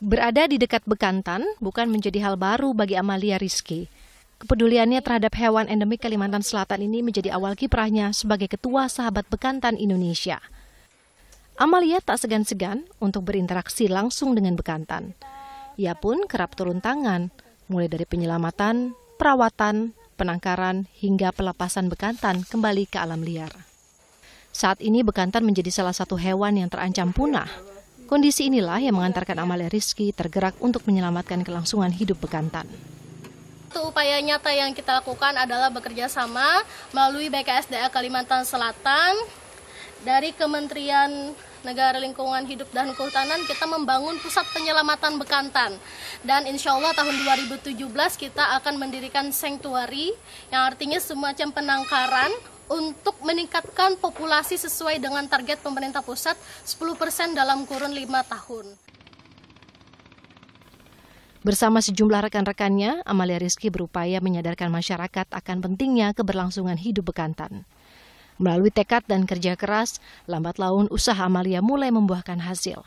Berada di dekat Bekantan bukan menjadi hal baru bagi Amalia Rizky. Kepeduliannya terhadap hewan endemik Kalimantan Selatan ini menjadi awal kiprahnya sebagai ketua sahabat Bekantan Indonesia. Amalia tak segan-segan untuk berinteraksi langsung dengan Bekantan. Ia pun kerap turun tangan, mulai dari penyelamatan, perawatan, penangkaran, hingga pelepasan Bekantan kembali ke alam liar. Saat ini Bekantan menjadi salah satu hewan yang terancam punah Kondisi inilah yang iya, mengantarkan iya. Amalia Rizky tergerak untuk menyelamatkan kelangsungan hidup bekantan satu upaya nyata yang kita lakukan adalah bekerja sama melalui BKSDA Kalimantan Selatan dari Kementerian Negara Lingkungan Hidup dan Kehutanan kita membangun pusat penyelamatan bekantan dan insya Allah tahun 2017 kita akan mendirikan sanctuary yang artinya semacam penangkaran untuk meningkatkan populasi sesuai dengan target pemerintah pusat 10% dalam kurun 5 tahun. Bersama sejumlah rekan-rekannya, Amalia Rizky berupaya menyadarkan masyarakat akan pentingnya keberlangsungan hidup bekantan. Melalui tekad dan kerja keras, lambat laun usaha Amalia mulai membuahkan hasil.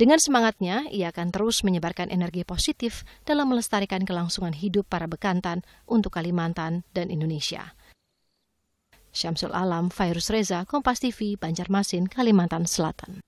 Dengan semangatnya, ia akan terus menyebarkan energi positif dalam melestarikan kelangsungan hidup para bekantan untuk Kalimantan dan Indonesia. Syamsul Alam, Fairus Reza, Kompas TV, Banjarmasin, Kalimantan Selatan.